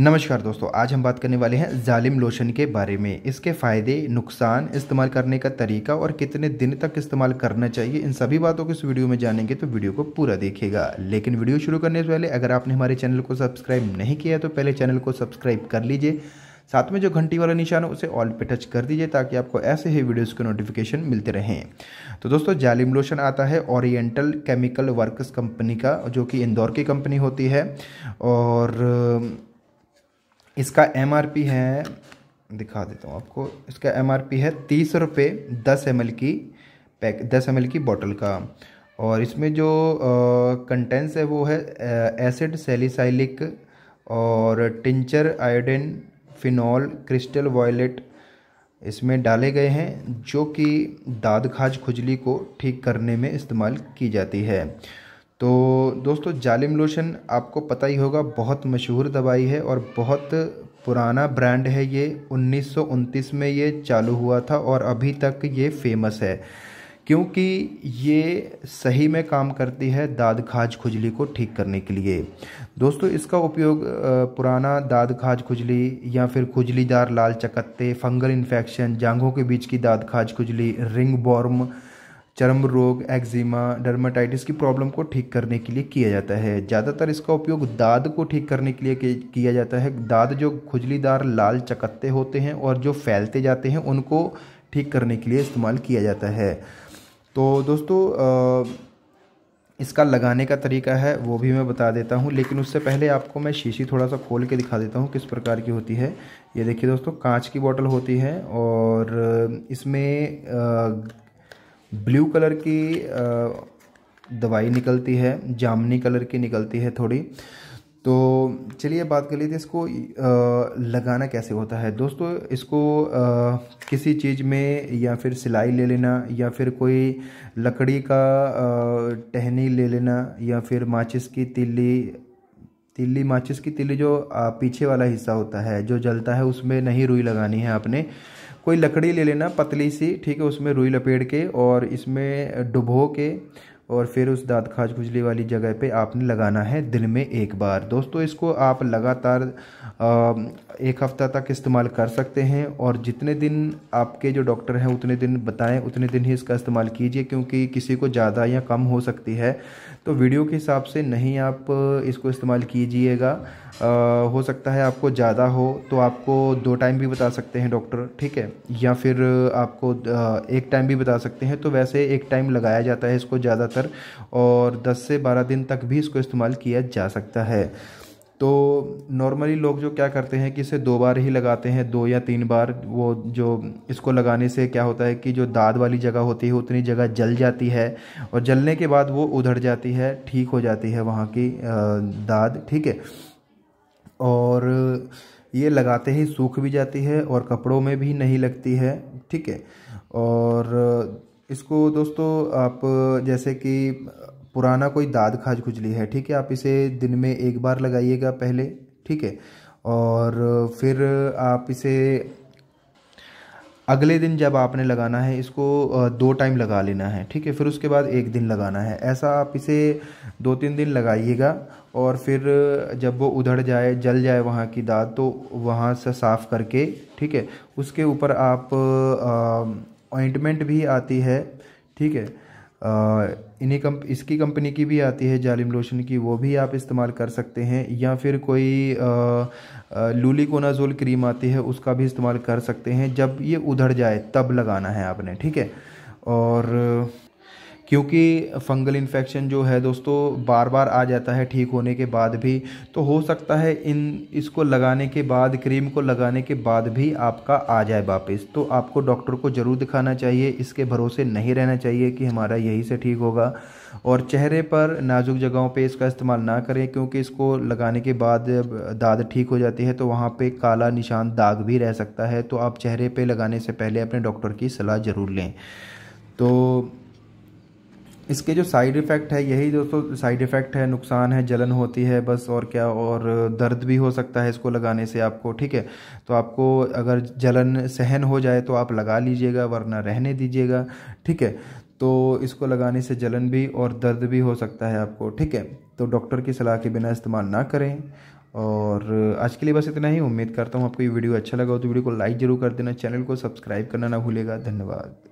नमस्कार दोस्तों आज हम बात करने वाले हैं जालिम लोशन के बारे में इसके फ़ायदे नुकसान इस्तेमाल करने का तरीका और कितने दिन तक इस्तेमाल करना चाहिए इन सभी बातों को इस वीडियो में जानेंगे तो वीडियो को पूरा देखेगा लेकिन वीडियो शुरू करने से पहले अगर आपने हमारे चैनल को सब्सक्राइब नहीं किया तो पहले चैनल को सब्सक्राइब कर लीजिए साथ में जो घंटी वाला निशान है उसे ऑल पे टच कर दीजिए ताकि आपको ऐसे ही वीडियोस के नोटिफिकेशन मिलते रहें तो दोस्तों जालिम लोशन आता है ओरिएंटल केमिकल वर्कस कंपनी का जो कि इंदौर की कंपनी होती है और इसका एम है दिखा देता हूँ आपको इसका एम है तीस रुपये दस एम की पैक दस एम की बॉटल का और इसमें जो कंटेंट्स है वो है एसिड सेलिसाइलिक और tincture iodine phenol crystal violet इसमें डाले गए हैं जो कि दाद खाज खुजली को ठीक करने में इस्तेमाल की जाती है तो दोस्तों जालिम लोशन आपको पता ही होगा बहुत मशहूर दवाई है और बहुत पुराना ब्रांड है ये उन्नीस में ये चालू हुआ था और अभी तक ये फेमस है क्योंकि ये सही में काम करती है दाद खाज खुजली को ठीक करने के लिए दोस्तों इसका उपयोग पुराना दाद खाज खुजली या फिर खुजलीदार लाल चकत्ते फंगल इन्फेक्शन जांघों के बीच की दाद खाज खुजली रिंग बॉर्म चर्म रोग एक्जिमा डर्माटाइटिस की प्रॉब्लम को ठीक करने के लिए किया जाता है ज़्यादातर इसका उपयोग दाद को ठीक करने के लिए किया जाता है दाद जो खुजलीदार लाल चकत्ते होते हैं और जो फैलते जाते हैं उनको ठीक करने के लिए इस्तेमाल किया जाता है तो दोस्तों इसका लगाने का तरीका है वो भी मैं बता देता हूँ लेकिन उससे पहले आपको मैं शीशी थोड़ा सा खोल के दिखा देता हूँ किस प्रकार की होती है ये देखिए दोस्तों कांच की बोतल होती है और इसमें ब्लू कलर की दवाई निकलती है जामनी कलर की निकलती है थोड़ी तो चलिए बात कर लेते इसको लगाना कैसे होता है दोस्तों इसको किसी चीज़ में या फिर सिलाई ले लेना या फिर कोई लकड़ी का टहनी ले लेना या फिर माचिस की तिल्ली तिल्ली माचिस की तिल्ली जो पीछे वाला हिस्सा होता है जो जलता है उसमें नहीं रुई लगानी है आपने कोई लकड़ी ले लेना पतली सी ठीक है उसमें रुई लपेट के और इसमें डुबो के और फिर उस दाँत खाज खुजली वाली जगह पे आपने लगाना है दिन में एक बार दोस्तों इसको आप लगातार एक हफ़्ता तक इस्तेमाल कर सकते हैं और जितने दिन आपके जो डॉक्टर हैं उतने दिन बताएं उतने दिन ही इसका इस्तेमाल कीजिए क्योंकि किसी को ज़्यादा या कम हो सकती है तो वीडियो के हिसाब से नहीं आप इसको इस्तेमाल कीजिएगा हो सकता है आपको ज़्यादा हो तो आपको दो टाइम भी बता सकते हैं डॉक्टर ठीक है या फिर आपको एक टाइम भी बता सकते हैं तो वैसे एक टाइम लगाया जाता है इसको ज़्यादातर कर और 10 से 12 दिन तक भी इसको इस्तेमाल किया जा सकता है तो नॉर्मली लोग जो क्या करते हैं कि इसे दो बार ही लगाते हैं दो या तीन बार वो जो इसको लगाने से क्या होता है कि जो दाद वाली जगह होती है उतनी जगह जल जाती है और जलने के बाद वो उधड़ जाती है ठीक हो जाती है वहाँ की दाद ठीक है और ये लगाते ही सूख भी जाती है और कपड़ों में भी नहीं लगती है ठीक है और इसको दोस्तों आप जैसे कि पुराना कोई दाद खाज खुजली है ठीक है आप इसे दिन में एक बार लगाइएगा पहले ठीक है और फिर आप इसे अगले दिन जब आपने लगाना है इसको दो टाइम लगा लेना है ठीक है फिर उसके बाद एक दिन लगाना है ऐसा आप इसे दो तीन दिन लगाइएगा और फिर जब वो उधड़ जाए जल जाए वहाँ की दाद तो वहाँ से साफ़ करके ठीक है उसके ऊपर आप आ, ऑइंटमेंट भी आती है ठीक है इन्हीं कम इसकी कंपनी की भी आती है जालिम लोशन की वो भी आप इस्तेमाल कर सकते हैं या फिर कोई कोनाजोल क्रीम आती है उसका भी इस्तेमाल कर सकते हैं जब ये उधड़ जाए तब लगाना है आपने ठीक है और क्योंकि फंगल इन्फेक्शन जो है दोस्तों बार बार आ जाता है ठीक होने के बाद भी तो हो सकता है इन इसको लगाने के बाद क्रीम को लगाने के बाद भी आपका आ जाए वापस तो आपको डॉक्टर को ज़रूर दिखाना चाहिए इसके भरोसे नहीं रहना चाहिए कि हमारा यही से ठीक होगा और चेहरे पर नाजुक जगहों पे इसका इस्तेमाल ना करें क्योंकि इसको लगाने के बाद दाद ठीक हो जाती है तो वहाँ पे काला निशान दाग भी रह सकता है तो आप चेहरे पे लगाने से पहले अपने डॉक्टर की सलाह ज़रूर लें तो इसके जो साइड इफ़ेक्ट है यही दोस्तों साइड इफ़ेक्ट है नुकसान है जलन होती है बस और क्या और दर्द भी हो सकता है इसको लगाने से आपको ठीक है तो आपको अगर जलन सहन हो जाए तो आप लगा लीजिएगा वरना रहने दीजिएगा ठीक है तो इसको लगाने से जलन भी और दर्द भी हो सकता है आपको ठीक है तो डॉक्टर की सलाह के बिना इस्तेमाल ना करें और आज के लिए बस इतना ही उम्मीद करता हूँ आपको ये वीडियो अच्छा लगा हो तो वीडियो को लाइक ज़रूर कर देना चैनल को सब्सक्राइब करना ना भूलेगा धन्यवाद